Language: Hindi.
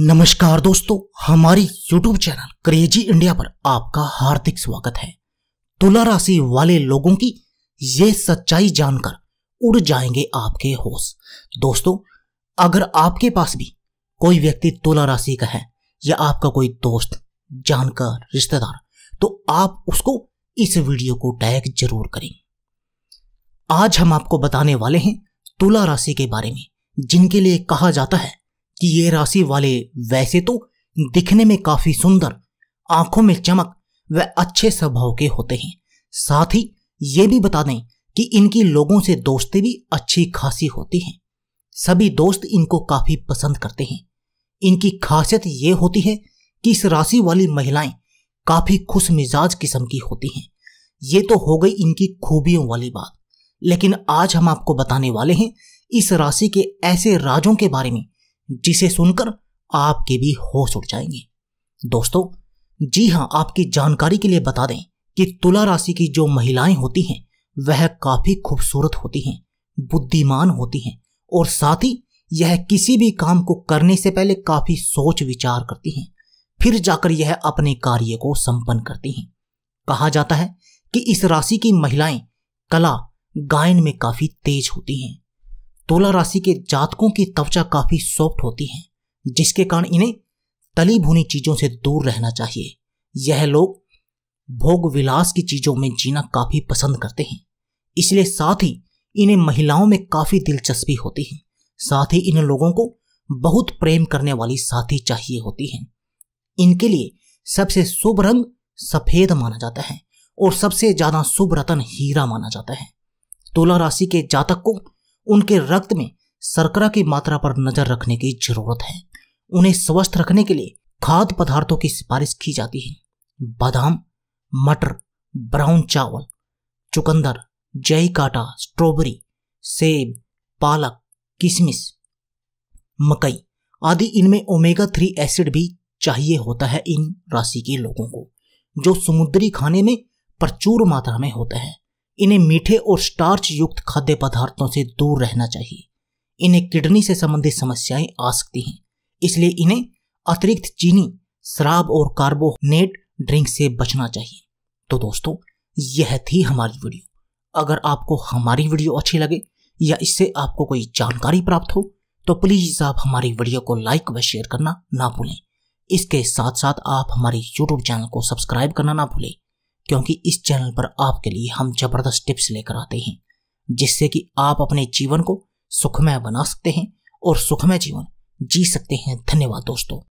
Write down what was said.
नमस्कार दोस्तों हमारी YouTube चैनल क्रेजी इंडिया पर आपका हार्दिक स्वागत है तुला राशि वाले लोगों की ये सच्चाई जानकर उड़ जाएंगे आपके होश दोस्तों अगर आपके पास भी कोई व्यक्ति तुला राशि का है या आपका कोई दोस्त जानकर रिश्तेदार तो आप उसको इस वीडियो को टैग जरूर करें आज हम आपको बताने वाले हैं तुला राशि के बारे में जिनके लिए कहा जाता है कि ये राशि वाले वैसे तो दिखने में काफी सुंदर आंखों में चमक व अच्छे स्वभाव के होते हैं साथ ही ये भी बता दें कि इनकी लोगों से दोस्ती भी अच्छी खासी होती है सभी दोस्त इनको काफी पसंद करते हैं इनकी खासियत ये होती है कि इस राशि वाली महिलाएं काफी खुश मिजाज किस्म की होती हैं ये तो हो गई इनकी खूबियों वाली बात लेकिन आज हम आपको बताने वाले हैं इस राशि के ऐसे राजों के बारे में जिसे सुनकर आपके भी होश उठ जाएंगे दोस्तों जी हाँ आपकी जानकारी के लिए बता दें कि तुला राशि की जो महिलाएं होती हैं वह काफी खूबसूरत होती हैं बुद्धिमान होती हैं और साथ ही यह किसी भी काम को करने से पहले काफी सोच विचार करती हैं फिर जाकर यह अपने कार्य को संपन्न करती हैं कहा जाता है कि इस राशि की महिलाएं कला गायन में काफी तेज होती हैं तुला राशि के जातकों की त्वचा काफी सॉफ्ट होती है जिसके कारण इन्हें तली भुनी चीजों से दूर रहना चाहिए यह लोग भोग विलास की चीजों में जीना काफी पसंद करते हैं इसलिए साथ ही इन्हें महिलाओं में काफी दिलचस्पी होती है साथ ही इन लोगों को बहुत प्रेम करने वाली साथी चाहिए होती है इनके लिए सबसे शुभ रंग सफेद माना जाता है और सबसे ज्यादा शुभ रतन हीरा माना जाता है तुला राशि के जातक को उनके रक्त में शर्करा की मात्रा पर नजर रखने की जरूरत है उन्हें स्वस्थ रखने के लिए खाद्य पदार्थों की सिफारिश की जाती है बादाम मटर ब्राउन चावल चुकंदर जई काटा स्ट्रॉबेरी सेब पालक किशमिश मकई आदि इनमें ओमेगा थ्री एसिड भी चाहिए होता है इन राशि के लोगों को जो समुद्री खाने में प्रचुर मात्रा में होता है इन्हें मीठे और स्टार्च युक्त खाद्य पदार्थों से दूर रहना चाहिए इन्हें किडनी से संबंधित समस्याएं आ सकती हैं इसलिए इन्हें अतिरिक्त चीनी शराब और कार्बोनेट ड्रिंक से बचना चाहिए तो दोस्तों यह थी हमारी वीडियो अगर आपको हमारी वीडियो अच्छी लगे या इससे आपको कोई जानकारी प्राप्त हो तो प्लीज़ आप हमारी वीडियो को लाइक व शेयर करना ना भूलें इसके साथ साथ आप हमारे यूट्यूब चैनल को सब्सक्राइब करना ना भूलें क्योंकि इस चैनल पर आपके लिए हम जबरदस्त टिप्स लेकर आते हैं जिससे कि आप अपने जीवन को सुखमय बना सकते हैं और सुखमय जीवन जी सकते हैं धन्यवाद दोस्तों